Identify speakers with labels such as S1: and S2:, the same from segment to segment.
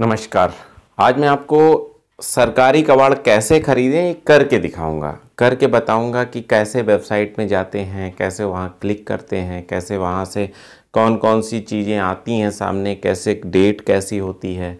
S1: नमस्कार आज मैं आपको सरकारी कबाड़ कैसे खरीदें ये करके दिखाऊंगा करके बताऊंगा कि कैसे वेबसाइट में जाते हैं कैसे वहाँ क्लिक करते हैं कैसे वहाँ से कौन कौन सी चीज़ें आती हैं सामने कैसे डेट कैसी होती है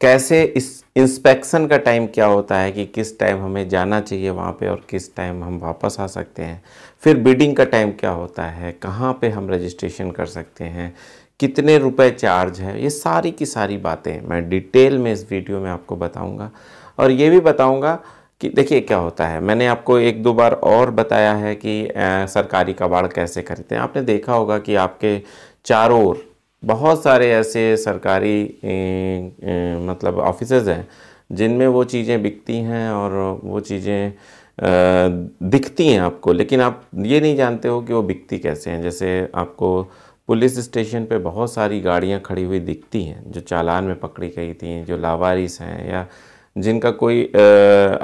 S1: कैसे इस इंस्पेक्शन का टाइम क्या होता है कि किस टाइम हमें जाना चाहिए वहाँ पे और किस टाइम हम वापस आ सकते हैं फिर बिडिंग का टाइम क्या होता है कहाँ पे हम रजिस्ट्रेशन कर सकते हैं कितने रुपए चार्ज है ये सारी की सारी बातें मैं डिटेल में इस वीडियो में आपको बताऊंगा और ये भी बताऊंगा कि देखिए क्या होता है मैंने आपको एक दो बार और बताया है कि आ, सरकारी कबाड़ कैसे खरीदते हैं आपने देखा होगा कि आपके चारों ओर बहुत सारे ऐसे सरकारी ए, ए, मतलब ऑफिसेज हैं जिनमें वो चीज़ें बिकती हैं और वो चीज़ें दिखती हैं आपको लेकिन आप ये नहीं जानते हो कि वो बिकती कैसे हैं जैसे आपको पुलिस स्टेशन पे बहुत सारी गाड़ियाँ खड़ी हुई दिखती हैं जो चालान में पकड़ी गई थी जो लावारिस हैं या जिनका कोई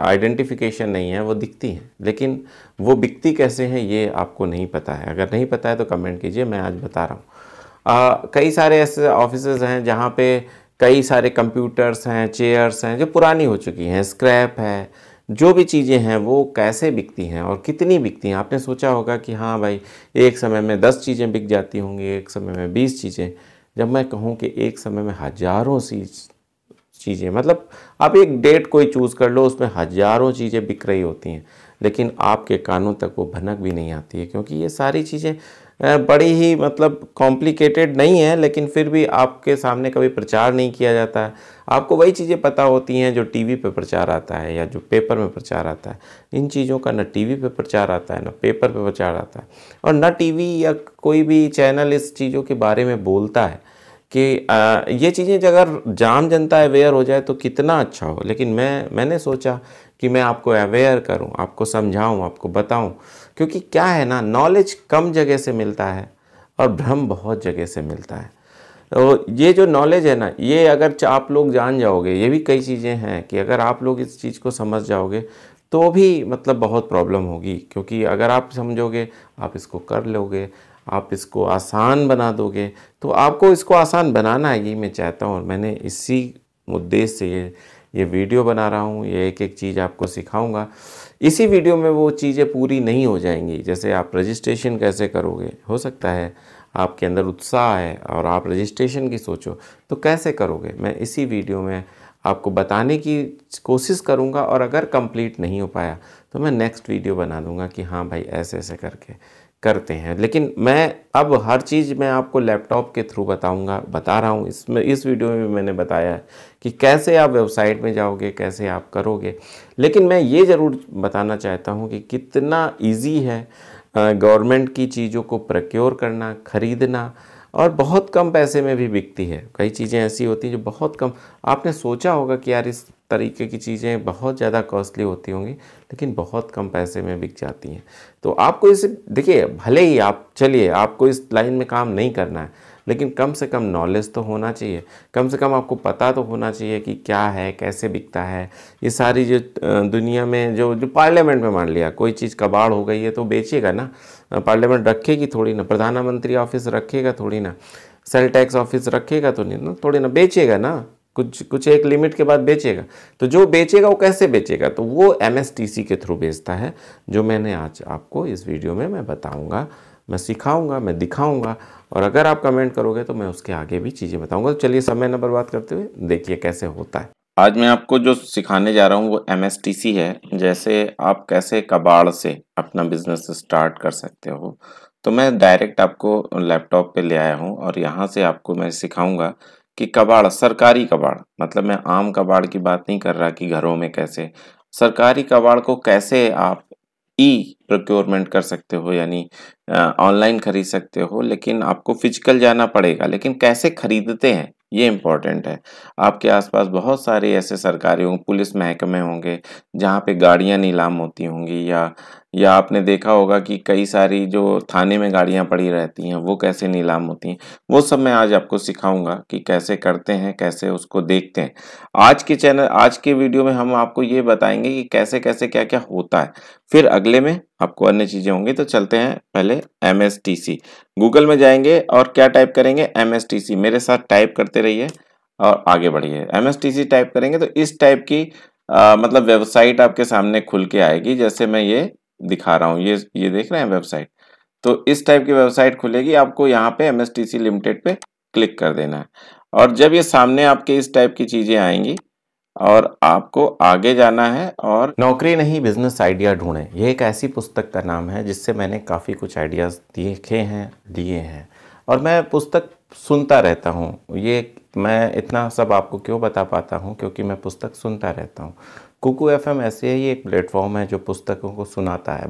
S1: आइडेंटिफिकेशन नहीं है वो दिखती हैं लेकिन वो बिकती कैसे हैं ये आपको नहीं पता है अगर नहीं पता है तो कमेंट कीजिए मैं आज बता रहा हूँ कई सारे ऐसे ऑफिसेज हैं जहाँ पे कई सारे कंप्यूटर्स हैं चेयर्स हैं जो पुरानी हो चुकी हैं स्क्रैप है जो भी चीज़ें हैं वो कैसे बिकती हैं और कितनी बिकती हैं आपने सोचा होगा कि हाँ भाई एक समय में दस चीज़ें बिक जाती होंगी एक समय में बीस चीज़ें जब मैं कहूँ कि एक समय में हज़ारों सी चीज़ें मतलब आप एक डेट कोई चूज़ कर लो उसमें हज़ारों चीज़ें बिक रही होती हैं लेकिन आपके कानों तक वो भनक भी नहीं आती है क्योंकि ये सारी चीज़ें बड़ी ही मतलब कॉम्प्लिकेटेड नहीं है लेकिन फिर भी आपके सामने कभी प्रचार नहीं किया जाता है आपको वही चीज़ें पता होती हैं जो टीवी पे प्रचार आता है या जो पेपर में प्रचार आता है इन चीज़ों का ना टीवी पे प्रचार आता है ना पेपर पे प्रचार आता है और ना टीवी या कोई भी चैनल इस चीज़ों के बारे में बोलता है कि आ, ये चीज़ें अगर जाम जनता अवेयर हो जाए तो कितना अच्छा हो लेकिन मैं मैंने सोचा कि मैं आपको अवेयर करूं आपको समझाऊं आपको बताऊं क्योंकि क्या है ना नॉलेज कम जगह से मिलता है और भ्रम बहुत जगह से मिलता है तो ये जो नॉलेज है ना ये अगर आप लोग जान जाओगे ये भी कई चीज़ें हैं कि अगर आप लोग इस चीज़ को समझ जाओगे तो भी मतलब बहुत प्रॉब्लम होगी क्योंकि अगर आप समझोगे आप इसको कर लोगे आप इसको आसान बना दोगे तो आपको इसको आसान बनाना है ये मैं चाहता हूँ और मैंने इसी उद्देश्य से ये ये वीडियो बना रहा हूँ ये एक एक चीज़ आपको सिखाऊंगा इसी वीडियो में वो चीज़ें पूरी नहीं हो जाएंगी जैसे आप रजिस्ट्रेशन कैसे करोगे हो सकता है आपके अंदर उत्साह है और आप रजिस्ट्रेशन की सोचो तो कैसे करोगे मैं इसी वीडियो में आपको बताने की कोशिश करूँगा और अगर कंप्लीट नहीं हो पाया तो मैं नेक्स्ट वीडियो बना दूँगा कि हाँ भाई ऐसे ऐसे करके करते हैं लेकिन मैं अब हर चीज़ मैं आपको लैपटॉप के थ्रू बताऊंगा बता रहा हूँ इसमें इस वीडियो में भी मैंने बताया है कि कैसे आप वेबसाइट में जाओगे कैसे आप करोगे लेकिन मैं ये ज़रूर बताना चाहता हूँ कि कितना इजी है गवर्नमेंट की चीज़ों को प्रक्योर करना ख़रीदना और बहुत कम पैसे में भी बिकती है कई चीज़ें ऐसी होती हैं जो बहुत कम आपने सोचा होगा कि यार इस तरीके की चीज़ें बहुत ज़्यादा कॉस्टली होती होंगी लेकिन बहुत कम पैसे में बिक जाती हैं तो आपको इसे देखिए भले ही आप चलिए आपको इस लाइन में काम नहीं करना है लेकिन कम से कम नॉलेज तो होना चाहिए कम से कम आपको पता तो होना चाहिए कि क्या है कैसे बिकता है ये सारी जो दुनिया में जो जो पार्लियामेंट में मान लिया कोई चीज़ कबाड़ हो गई है तो बेचेगा ना पार्लियामेंट रखेगी थोड़ी ना प्रधानमंत्री ऑफिस रखेगा थोड़ी ना सेल टैक्स ऑफिस रखेगा तो नहीं ना थोड़ी ना बेचेगा ना कुछ कुछ एक लिमिट के बाद बेचेगा तो जो बेचेगा वो कैसे बेचेगा तो वो एम के थ्रू बेचता है जो मैंने आज आपको इस वीडियो में मैं बताऊँगा मैं सिखाऊंगा मैं दिखाऊंगा और अगर आप कमेंट करोगे तो मैं उसके आगे भी चीज़ें बताऊंगा तो चलिए समय न बर्बाद करते हुए देखिए कैसे होता है आज मैं आपको जो सिखाने जा रहा हूँ वो एम है जैसे आप कैसे कबाड़ से अपना बिजनेस स्टार्ट कर सकते हो तो मैं डायरेक्ट आपको लैपटॉप पे ले आया हूँ और यहाँ से आपको मैं सिखाऊंगा कि कबाड़ सरकारी कबाड़ मतलब मैं आम कबाड़ की बात नहीं कर रहा कि घरों में कैसे सरकारी कबाड़ को कैसे आप ई प्रोक्योरमेंट कर सकते हो यानी ऑनलाइन खरीद सकते हो लेकिन आपको फिजिकल जाना पड़ेगा लेकिन कैसे खरीदते हैं ये इम्पॉर्टेंट है आपके आसपास बहुत सारे ऐसे सरकारी होंगे पुलिस महकमे होंगे जहाँ पे गाड़ियाँ नीलाम होती होंगी या या आपने देखा होगा कि कई सारी जो थाने में गाड़ियाँ पड़ी रहती हैं वो कैसे नीलाम होती हैं वो सब मैं आज आपको सिखाऊंगा कि कैसे करते हैं कैसे उसको देखते हैं आज के चैनल आज के वीडियो में हम आपको ये बताएंगे कि कैसे कैसे क्या क्या होता है फिर अगले में आपको अन्य चीज़ें होंगी तो चलते हैं पहले एम गूगल में जाएंगे और क्या टाइप करेंगे एम मेरे साथ टाइप करते रहिए और आगे बढ़िए एम टाइप करेंगे तो इस टाइप की आ, मतलब वेबसाइट आपके सामने खुल के आएगी जैसे मैं ये दिखा रहा हूँ ये ये देख रहे हैं वेबसाइट तो इस टाइप की वेबसाइट खुलेगी आपको यहाँ पे एम लिमिटेड पे क्लिक कर देना है और जब ये सामने आपके इस टाइप की चीज़ें आएंगी और आपको आगे जाना है और नौकरी नहीं बिजनेस आइडिया ढूंढें ये एक ऐसी पुस्तक का नाम है जिससे मैंने काफ़ी कुछ आइडियाज़ देखे हैं दिए हैं और मैं पुस्तक सुनता रहता हूँ ये मैं इतना सब आपको क्यों बता पाता हूँ क्योंकि मैं पुस्तक सुनता रहता हूँ कुकू एफ एम ऐसे ही एक प्लेटफॉर्म है जो पुस्तकों को सुनाता है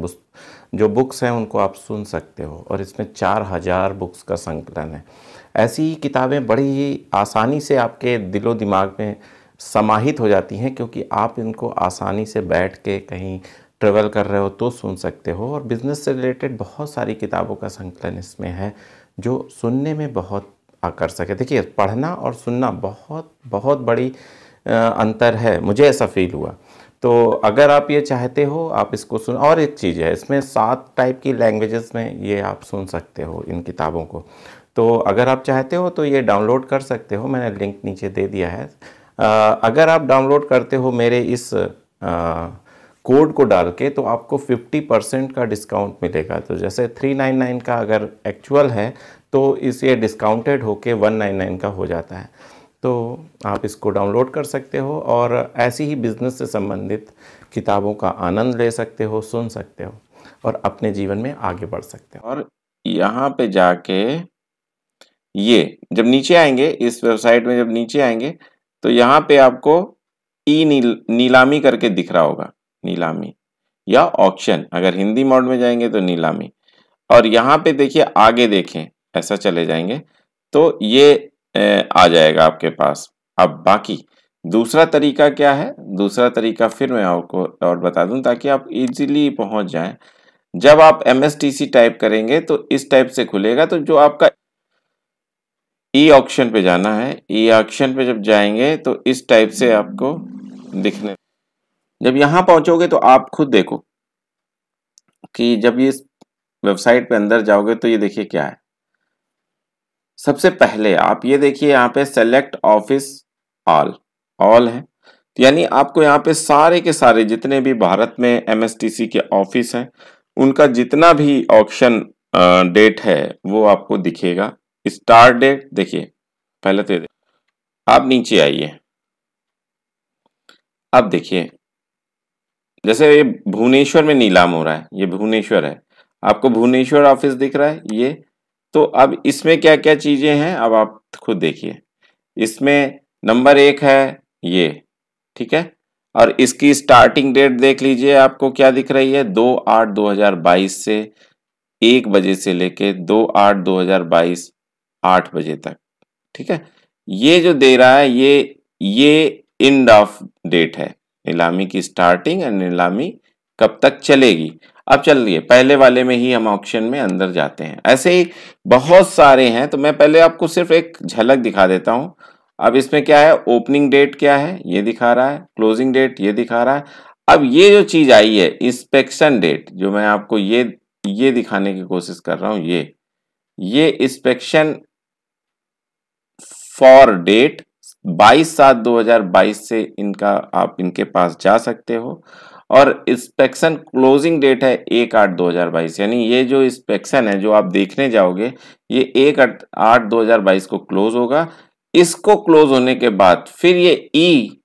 S1: जो बुक्स हैं उनको आप सुन सकते हो और इसमें चार हज़ार बुक्स का संकलन है ऐसी ही किताबें बड़ी ही आसानी से आपके दिलो दिमाग में समाहित हो जाती हैं क्योंकि आप इनको आसानी से बैठ के कहीं ट्रेवल कर रहे हो तो सुन सकते हो और बिज़नेस से रिलेटेड बहुत सारी किताबों का संकलन इसमें है जो सुनने में बहुत आकर्षक है देखिए पढ़ना और सुनना बहुत बहुत बड़ी अंतर है मुझे ऐसा फील हुआ तो अगर आप ये चाहते हो आप इसको सुन और एक चीज़ है इसमें सात टाइप की लैंग्वेजेस में ये आप सुन सकते हो इन किताबों को तो अगर आप चाहते हो तो ये डाउनलोड कर सकते हो मैंने लिंक नीचे दे दिया है अगर आप डाउनलोड करते हो मेरे इस कोड को डाल के तो आपको 50 परसेंट का डिस्काउंट मिलेगा तो जैसे 399 का अगर एक्चुअल है तो इसे डिस्काउंटेड होके 199 का हो जाता है तो आप इसको डाउनलोड कर सकते हो और ऐसी ही बिज़नेस से संबंधित किताबों का आनंद ले सकते हो सुन सकते हो और अपने जीवन में आगे बढ़ सकते हो और यहाँ पे जाके ये जब नीचे आएंगे इस वेबसाइट में जब नीचे आएंगे तो यहाँ पे आपको ई नील, नीलामी करके दिख रहा होगा नीलामी या ऑक्शन अगर हिंदी मोड में जाएंगे तो नीलामी और यहाँ पे देखिए आगे देखें ऐसा चले जाएंगे तो ये आ जाएगा आपके पास अब बाकी दूसरा तरीका क्या है दूसरा तरीका फिर मैं आपको और बता दूं ताकि आप इजीली पहुंच जाएं जब आप एम टाइप करेंगे तो इस टाइप से खुलेगा तो जो आपका ई e ऑप्शन पे जाना है ई e ऑप्शन पे जब जाएंगे तो इस टाइप से आपको दिखने जब यहां पहुंचोगे तो आप खुद देखो कि जब ये वेबसाइट पे अंदर जाओगे तो ये देखिए क्या है सबसे पहले आप ये देखिए यहाँ पे सेलेक्ट ऑफिस ऑल ऑल है तो यानी आपको यहाँ पे सारे के सारे जितने भी भारत में एमएसटीसी के ऑफिस हैं उनका जितना भी ऑप्शन डेट है वो आपको दिखेगा स्टार्ट डेट देखिए पहले तो आप नीचे आइए अब देखिए जैसे ये भुवनेश्वर में नीलाम हो रहा है ये भुवनेश्वर है आपको भुवनेश्वर ऑफिस दिख रहा है ये तो अब इसमें क्या क्या चीज़ें हैं अब आप खुद देखिए इसमें नंबर एक है ये ठीक है और इसकी स्टार्टिंग डेट देख लीजिए आपको क्या दिख रही है दो आठ दो हजार बाईस से एक बजे से लेके दो आठ दो हजार बाईस आठ बजे तक ठीक है ये जो दे रहा है ये ये एंड ऑफ डेट है नीलामी की स्टार्टिंग एंड नीलामी कब तक चलेगी अब चलिए पहले वाले में ही हम ऑप्शन में अंदर जाते हैं ऐसे ही बहुत सारे हैं तो मैं पहले आपको सिर्फ एक झलक दिखा देता हूं अब इसमें क्या है ओपनिंग डेट क्या है ये दिखा रहा है क्लोजिंग डेट ये दिखा रहा है अब ये जो चीज आई है इंस्पेक्शन डेट जो मैं आपको ये ये दिखाने की कोशिश कर रहा हूं ये ये इंस्पेक्शन फॉर डेट 22 सात 2022 से इनका आप इनके पास जा सकते हो और इंस्पेक्शन क्लोजिंग डेट है एक आठ दो हज़ार बाईस यानी ये जो इंस्पेक्शन है जो आप देखने जाओगे ये एक आठ दो हज़ार बाईस को क्लोज होगा इसको क्लोज होने के बाद फिर ये ई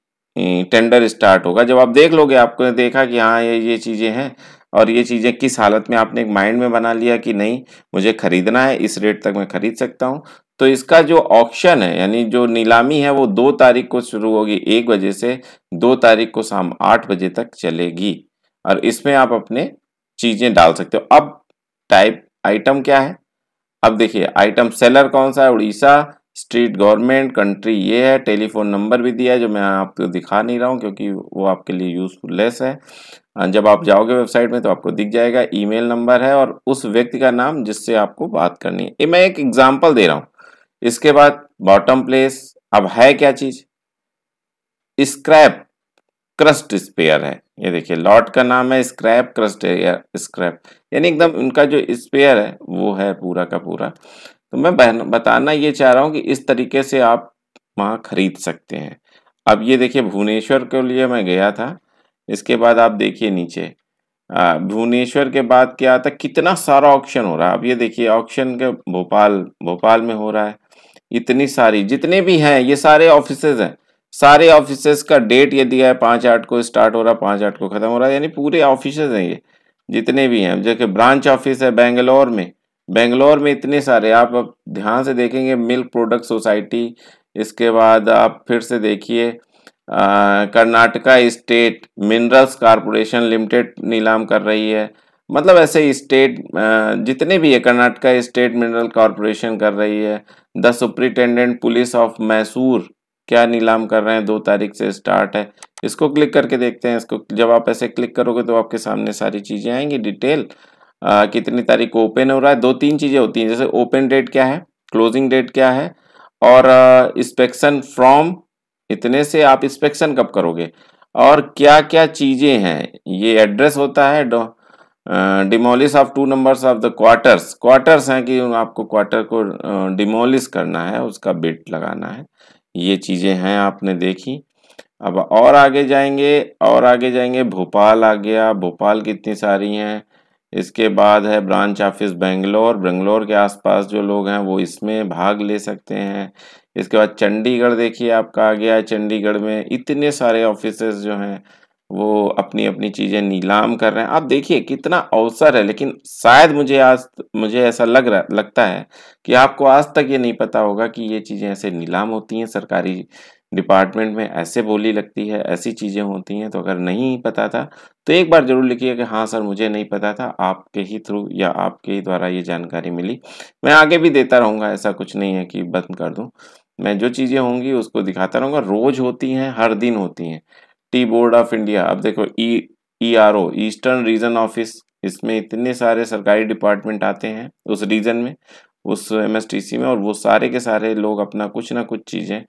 S1: टेंडर स्टार्ट होगा जब आप देख लोगे आपको देखा कि हाँ ये ये चीज़ें हैं और ये चीज़ें किस हालत में आपने एक माइंड में बना लिया कि नहीं मुझे ख़रीदना है इस रेट तक मैं ख़रीद सकता हूँ तो इसका जो ऑक्शन है यानी जो नीलामी है वो दो तारीख को शुरू होगी एक बजे से दो तारीख को शाम आठ बजे तक चलेगी और इसमें आप अपने चीज़ें डाल सकते हो अब टाइप आइटम क्या है अब देखिए आइटम सेलर कौन सा है उड़ीसा स्ट्रीट गवर्नमेंट कंट्री ये है टेलीफोन नंबर भी दिया है जो मैं आपको दिखा नहीं रहा हूँ क्योंकि वो आपके लिए लेस है जब आप जाओगे वेबसाइट में तो आपको दिख जाएगा ईमेल नंबर है और उस व्यक्ति का नाम जिससे आपको बात करनी है ये मैं एक एग्जाम्पल दे रहा हूँ इसके बाद बॉटम प्लेस अब है क्या चीज स्क्रैप क्रस्ट स्पेयर है ये देखिए लॉट का नाम है स्क्रैप क्रस्ट स्क्रैप यानी एकदम उनका जो स्पेयर है वो है पूरा का पूरा तो मैं बताना ये चाह रहा हूँ कि इस तरीके से आप वहाँ खरीद सकते हैं अब ये देखिए भुवनेश्वर के लिए मैं गया था इसके बाद आप देखिए नीचे भुवनेश्वर के बाद क्या आता कितना सारा ऑप्शन हो रहा है अब ये देखिए ऑप्शन के भोपाल भोपाल में हो रहा है इतनी सारी जितने भी हैं ये सारे ऑफिस हैं सारे ऑफिस का डेट ये दिया है पाँच आठ को स्टार्ट हो रहा है पाँच आठ को ख़त्म हो रहा है यानी पूरे ऑफिस हैं ये जितने भी हैं जैसे ब्रांच ऑफिस है बेंगलोर में बेंगलोर में इतने सारे आप अब ध्यान से देखेंगे मिल्क प्रोडक्ट सोसाइटी इसके बाद आप फिर से देखिए Karnataka state minerals corporation limited नीलाम कर रही है मतलब ऐसे ही स्टेट जितने भी है कर्नाटका स्टेट मिनरल कॉरपोरेशन कर रही है the superintendent police of Mysore क्या नीलाम कर रहे हैं दो तारीख से स्टार्ट है इसको क्लिक करके देखते हैं इसको जब आप ऐसे क्लिक करोगे तो आपके सामने सारी चीज़ें आएंगी डिटेल आ, कितनी तारीख को ओपन हो रहा है दो तीन चीज़ें होती हैं जैसे ओपन डेट क्या है क्लोजिंग डेट क्या है और इंस्पेक्शन फ्रॉम इतने से आप इंस्पेक्शन कब करोगे और क्या क्या चीज़ें हैं ये एड्रेस होता है demolish of two numbers of the quarters quarters हैं कि आपको क्वार्टर को डिमोलिस करना है उसका बिट लगाना है ये चीज़ें हैं आपने देखी अब और आगे जाएंगे और आगे जाएंगे भोपाल आ गया भोपाल कितनी सारी हैं इसके बाद है ब्रांच ऑफिस बेंगलोर बेंगलोर के आसपास जो लोग हैं वो इसमें भाग ले सकते हैं इसके बाद चंडीगढ़ देखिए आपका आ गया चंडीगढ़ में इतने सारे ऑफिस जो हैं वो अपनी अपनी चीज़ें नीलाम कर रहे हैं आप देखिए कितना अवसर है लेकिन शायद मुझे आज मुझे ऐसा लग रहा लगता है कि आपको आज तक ये नहीं पता होगा कि ये चीज़ें ऐसे नीलाम होती हैं सरकारी डिपार्टमेंट में ऐसे बोली लगती है ऐसी चीज़ें होती हैं तो अगर नहीं पता था तो एक बार ज़रूर लिखिए कि हाँ सर मुझे नहीं पता था आपके ही थ्रू या आपके ही द्वारा ये जानकारी मिली मैं आगे भी देता रहूंगा ऐसा कुछ नहीं है कि बंद कर दूँ मैं जो चीज़ें होंगी उसको दिखाता रहूँगा रोज़ होती हैं हर दिन होती हैं टी बोर्ड ऑफ इंडिया अब देखो E E R O eastern region office इसमें इतने सारे सरकारी डिपार्टमेंट आते हैं उस रीजन में उस एम में और वो सारे के सारे लोग अपना कुछ ना कुछ चीज़ें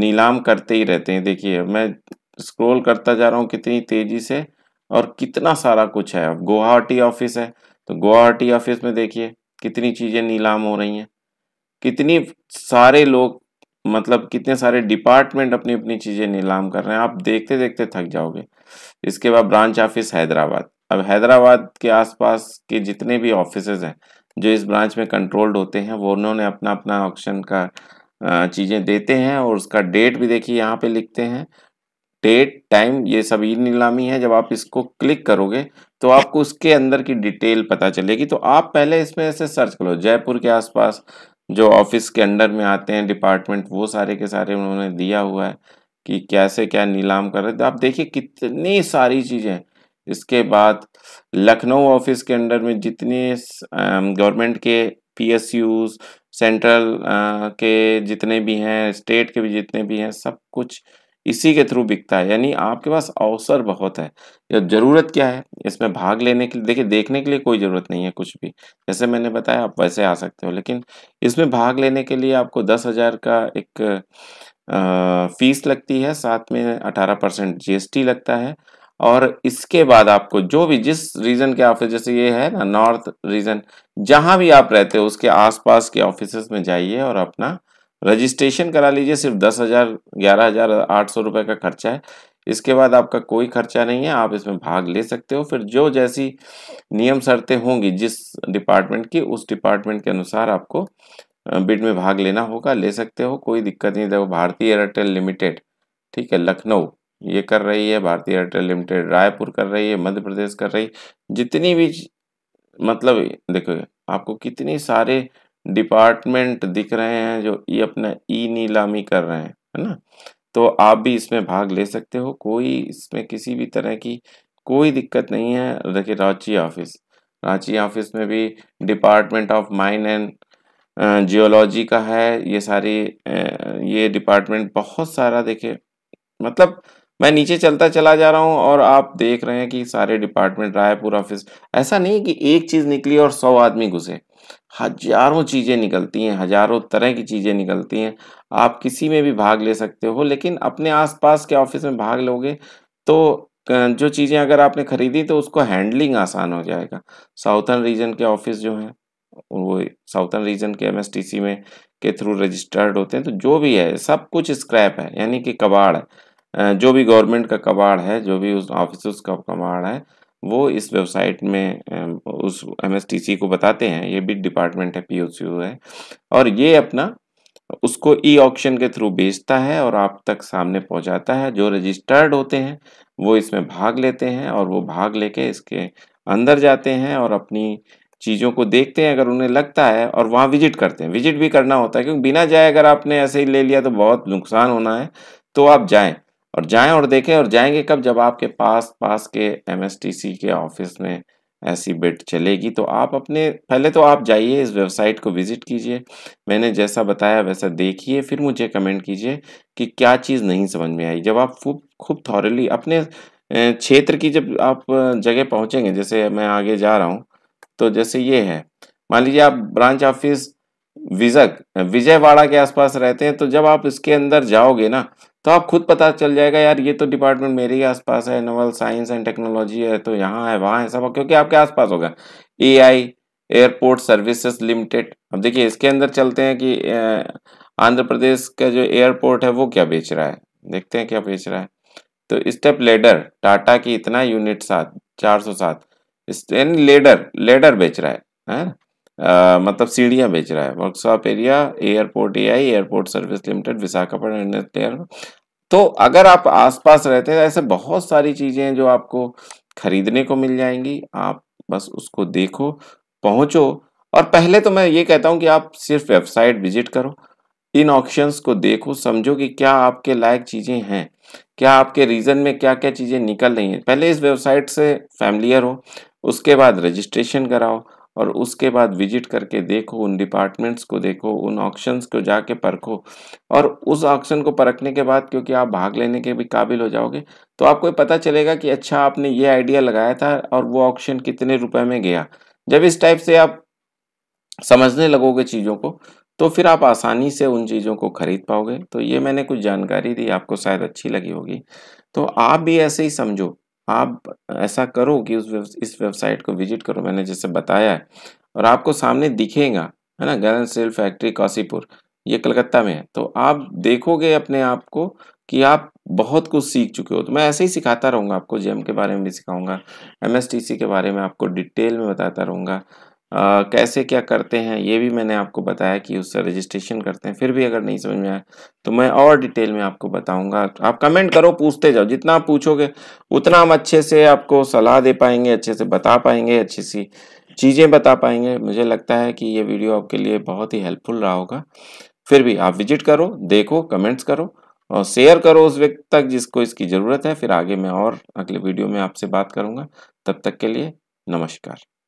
S1: नीलाम करते ही रहते हैं देखिए मैं स्क्रॉल करता जा रहा हूँ कितनी तेज़ी से और कितना सारा कुछ है अब गुवाहाटी ऑफिस है तो गुवाहाटी ऑफिस में देखिए कितनी चीज़ें नीलाम हो रही हैं कितनी सारे लोग मतलब कितने सारे डिपार्टमेंट अपनी अपनी चीज़ें नीलाम कर रहे हैं आप देखते देखते थक जाओगे इसके बाद ब्रांच ऑफिस हैदराबाद अब हैदराबाद के आसपास के जितने भी ऑफिस हैं जो इस ब्रांच में कंट्रोल्ड होते हैं वो उन्होंने अपना अपना ऑप्शन का चीज़ें देते हैं और उसका डेट भी देखिए यहाँ पे लिखते हैं डेट टाइम ये सब ई नीलामी है जब आप इसको क्लिक करोगे तो आपको उसके अंदर की डिटेल पता चलेगी तो आप पहले इसमें ऐसे सर्च करो जयपुर के आसपास जो ऑफिस के अंडर में आते हैं डिपार्टमेंट वो सारे के सारे उन्होंने दिया हुआ है कि कैसे क्या नीलाम कर रहे थे तो आप देखिए कितनी सारी चीज़ें इसके बाद लखनऊ ऑफिस के अंडर में जितने गवर्नमेंट के पी एस यूज सेंट्रल के जितने भी हैं स्टेट के भी जितने भी हैं सब कुछ इसी के थ्रू बिकता है यानी आपके पास अवसर बहुत है या जरूरत क्या है इसमें भाग लेने के लिए देखिए देखने के लिए कोई ज़रूरत नहीं है कुछ भी जैसे मैंने बताया आप वैसे आ सकते हो लेकिन इसमें भाग लेने के लिए आपको दस हज़ार का एक फीस लगती है साथ में अठारह परसेंट जी लगता है और इसके बाद आपको जो भी जिस रीजन के ऑफिस जैसे ये है ना नॉर्थ रीजन जहाँ भी आप रहते हो उसके आस के ऑफिस में जाइए और अपना रजिस्ट्रेशन करा लीजिए सिर्फ दस हज़ार ग्यारह हज़ार आठ सौ रुपये का खर्चा है इसके बाद आपका कोई खर्चा नहीं है आप इसमें भाग ले सकते हो फिर जो जैसी नियम शर्तें होंगी जिस डिपार्टमेंट की उस डिपार्टमेंट के अनुसार आपको बिड में भाग लेना होगा ले सकते हो कोई दिक्कत नहीं देखो भारतीय एयरटेल लिमिटेड ठीक है लखनऊ ये कर रही है भारतीय एयरटेल लिमिटेड रायपुर कर रही है मध्य प्रदेश कर रही जितनी भी मतलब देखो आपको कितने सारे डिपार्टमेंट दिख रहे हैं जो ये अपना ई नीलामी कर रहे हैं है ना तो आप भी इसमें भाग ले सकते हो कोई इसमें किसी भी तरह की कोई दिक्कत नहीं है देखिए रांची ऑफिस रांची ऑफिस में भी department of mine and geology का है ये सारी ये डिपार्टमेंट बहुत सारा देखे मतलब मैं नीचे चलता चला जा रहा हूँ और आप देख रहे हैं कि सारे डिपार्टमेंट रायपुर ऑफिस ऐसा नहीं कि एक चीज़ निकली और सौ आदमी घुसे हजारों चीज़ें निकलती हैं हजारों तरह की चीज़ें निकलती हैं आप किसी में भी भाग ले सकते हो लेकिन अपने आसपास के ऑफिस में भाग लोगे तो जो चीज़ें अगर आपने खरीदी तो उसको हैंडलिंग आसान हो जाएगा साउथर्न रीजन के ऑफिस जो हैं वो साउथर्न रीजन के एम में के थ्रू रजिस्टर्ड होते हैं तो जो भी है सब कुछ स्क्रैप है यानी कि कबाड़ है जो भी गवर्नमेंट का कबाड़ है जो भी उस ऑफिस का कबाड़ है वो इस वेबसाइट में उस एम को बताते हैं ये भी डिपार्टमेंट है पी है और ये अपना उसको ई ऑप्शन के थ्रू बेचता है और आप तक सामने पहुंचाता है जो रजिस्टर्ड होते हैं वो इसमें भाग लेते हैं और वो भाग लेके इसके अंदर जाते हैं और अपनी चीज़ों को देखते हैं अगर उन्हें लगता है और वहाँ विजिट करते हैं विजिट भी करना होता है क्योंकि बिना जाए अगर आपने ऐसे ही ले लिया तो बहुत नुकसान होना है तो आप जाएँ और जाएं और देखें और जाएंगे कब जब आपके पास पास के एम के ऑफिस में ऐसी बिट चलेगी तो आप अपने पहले तो आप जाइए इस वेबसाइट को विज़िट कीजिए मैंने जैसा बताया वैसा देखिए फिर मुझे कमेंट कीजिए कि क्या चीज़ नहीं समझ में आई जब आप खूब खूब थॉरली अपने क्षेत्र की जब आप जगह पहुंचेंगे जैसे मैं आगे जा रहा हूं तो जैसे ये है मान लीजिए आप ब्रांच ऑफिस विजक विजयवाड़ा के आसपास रहते हैं तो जब आप इसके अंदर जाओगे ना तो आप खुद पता चल जाएगा यार ये तो डिपार्टमेंट मेरे ही आसपास है नोवल साइंस एंड टेक्नोलॉजी है तो यहाँ है वहाँ है सब क्योंकि आपके आसपास होगा एआई एयरपोर्ट सर्विसेज लिमिटेड अब देखिए इसके अंदर चलते हैं कि आंध्र प्रदेश का जो एयरपोर्ट है वो क्या बेच रहा है देखते हैं क्या बेच रहा है तो स्टेप लेडर टाटा की इतना यूनिट सात चार सौ सात यानी लेडर लेडर बेच रहा है, है? हाँ? मतलब सीढ़ियाँ बेच रहा है workshop area airport A I airport service limited Visakhapatnam तो अगर आप आसपास रहते हैं तो ऐसे बहुत सारी चीज़ें हैं जो आपको खरीदने को मिल जाएंगी आप बस उसको देखो पहुंचो और पहले तो मैं ये कहता हूँ कि आप सिर्फ वेबसाइट विजिट करो इन ऑप्शंस को देखो समझो कि क्या आपके लायक चीज़ें हैं क्या आपके रीजन में क्या क्या चीज़ें निकल रही हैं पहले इस वेबसाइट से फैमिलियर हो उसके बाद रजिस्ट्रेशन कराओ और उसके बाद विजिट करके देखो उन डिपार्टमेंट्स को देखो उन ऑक्शंस को जाके परखो और उस ऑक्शन को परखने के बाद क्योंकि आप भाग लेने के भी काबिल हो जाओगे तो आपको पता चलेगा कि अच्छा आपने ये आइडिया लगाया था और वो ऑक्शन कितने रुपए में गया जब इस टाइप से आप समझने लगोगे चीज़ों को तो फिर आप आसानी से उन चीज़ों को खरीद पाओगे तो ये मैंने कुछ जानकारी दी आपको शायद अच्छी लगी होगी तो आप भी ऐसे ही समझो आप ऐसा करो कि उस इस वेबसाइट को विजिट करो मैंने जैसे बताया है और आपको सामने दिखेगा है ना गगन सेल फैक्ट्री काशीपुर ये कलकत्ता में है तो आप देखोगे अपने आप को कि आप बहुत कुछ सीख चुके हो तो मैं ऐसे ही सिखाता रहूँगा आपको जेम के बारे में भी सिखाऊंगा एम के बारे में आपको डिटेल में बताता रहूँगा आ, कैसे क्या करते हैं ये भी मैंने आपको बताया कि उससे रजिस्ट्रेशन करते हैं फिर भी अगर नहीं समझ में आया तो मैं और डिटेल में आपको बताऊंगा आप कमेंट करो पूछते जाओ जितना आप पूछोगे उतना हम अच्छे से आपको सलाह दे पाएंगे अच्छे से बता पाएंगे अच्छी सी चीज़ें बता पाएंगे मुझे लगता है कि ये वीडियो आपके लिए बहुत ही हेल्पफुल रहा होगा फिर भी आप विजिट करो देखो कमेंट्स करो और शेयर करो उस व्यक्ति तक जिसको इसकी ज़रूरत है फिर आगे मैं और अगले वीडियो में आपसे बात करूँगा तब तक के लिए नमस्कार